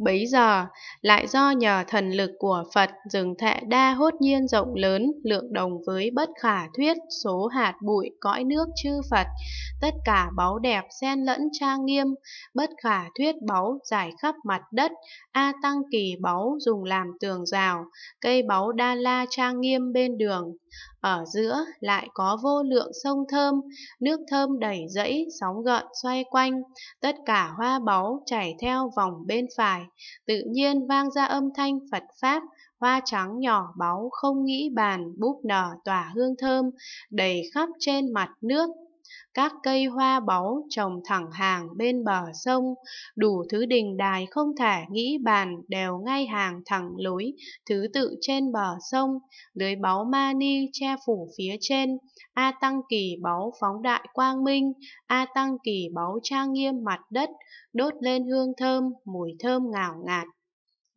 Bấy giờ, lại do nhờ thần lực của Phật rừng thệ đa hốt nhiên rộng lớn, lượng đồng với bất khả thuyết, số hạt bụi, cõi nước chư Phật, tất cả báu đẹp xen lẫn trang nghiêm, bất khả thuyết báu giải khắp mặt đất, A Tăng Kỳ báu dùng làm tường rào, cây báu đa la trang nghiêm bên đường ở giữa lại có vô lượng sông thơm, nước thơm đầy rẫy sóng gợn xoay quanh, tất cả hoa báu chảy theo vòng bên phải, tự nhiên vang ra âm thanh Phật Pháp, hoa trắng nhỏ báu không nghĩ bàn búp nở tỏa hương thơm, đầy khắp trên mặt nước các cây hoa báu trồng thẳng hàng bên bờ sông, đủ thứ đình đài không thể nghĩ bàn đều ngay hàng thẳng lối, thứ tự trên bờ sông, lưới báu mani che phủ phía trên, A Tăng Kỳ báu phóng đại quang minh, A Tăng Kỳ báu trang nghiêm mặt đất, đốt lên hương thơm, mùi thơm ngào ngạt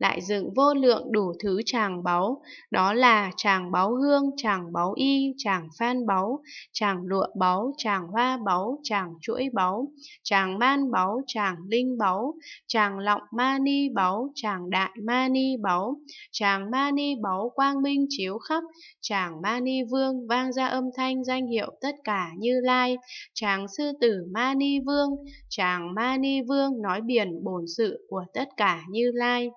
lại dựng vô lượng đủ thứ tràng báu, đó là tràng báu hương, tràng báu y, tràng phan báu, tràng lụa báu, tràng hoa báu, tràng chuỗi báu, tràng man báu, tràng linh báu, tràng lọng mani báu, tràng đại mani báu, tràng mani báu quang minh chiếu khắp, tràng mani vương vang ra âm thanh danh hiệu tất cả như lai, tràng sư tử mani vương, tràng mani vương nói biển bổn sự của tất cả như lai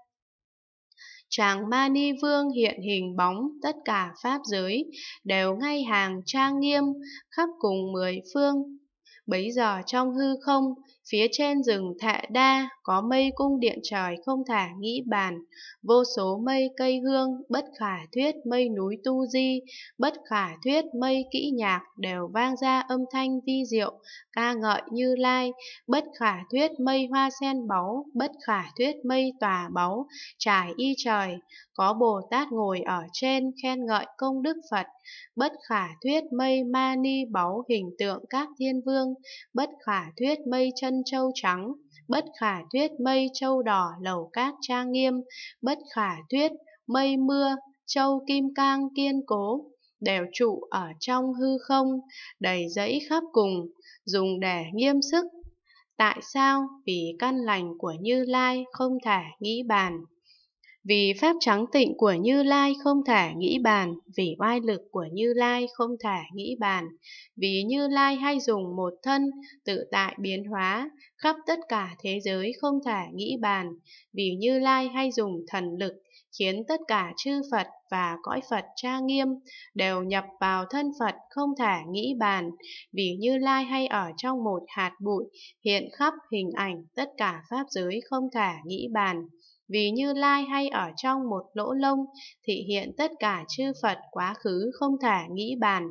chàng Mani Vương hiện hình bóng tất cả pháp giới, đều ngay hàng trang nghiêm, khắp cùng mười phương. Bấy giờ trong hư không, Phía trên rừng thạ đa có mây cung điện trời không thả nghĩ bàn, vô số mây cây hương, bất khả thuyết mây núi tu di, bất khả thuyết mây kỹ nhạc đều vang ra âm thanh vi diệu, ca ngợi như lai, bất khả thuyết mây hoa sen báu, bất khả thuyết mây tòa báu, trải y trời, có Bồ Tát ngồi ở trên khen ngợi công đức Phật, bất khả thuyết mây ma ni báu hình tượng các thiên vương, bất khả thuyết mây chân chân châu trắng, bất khả thuyết mây châu đỏ lầu cát trang nghiêm, bất khả thuyết mây mưa châu kim cang kiên cố, đều trụ ở trong hư không, đầy dẫy khắp cùng, dùng để nghiêm sức. Tại sao? Vì căn lành của Như Lai không thể nghĩ bàn. Vì pháp trắng tịnh của Như Lai không thể nghĩ bàn, vì oai lực của Như Lai không thể nghĩ bàn, vì Như Lai hay dùng một thân, tự tại biến hóa, khắp tất cả thế giới không thể nghĩ bàn, vì Như Lai hay dùng thần lực, khiến tất cả chư Phật và cõi Phật tra nghiêm đều nhập vào thân Phật không thể nghĩ bàn, vì Như Lai hay ở trong một hạt bụi, hiện khắp hình ảnh tất cả pháp giới không thể nghĩ bàn. Vì Như Lai hay ở trong một lỗ lông, thị hiện tất cả chư Phật quá khứ không thể nghĩ bàn.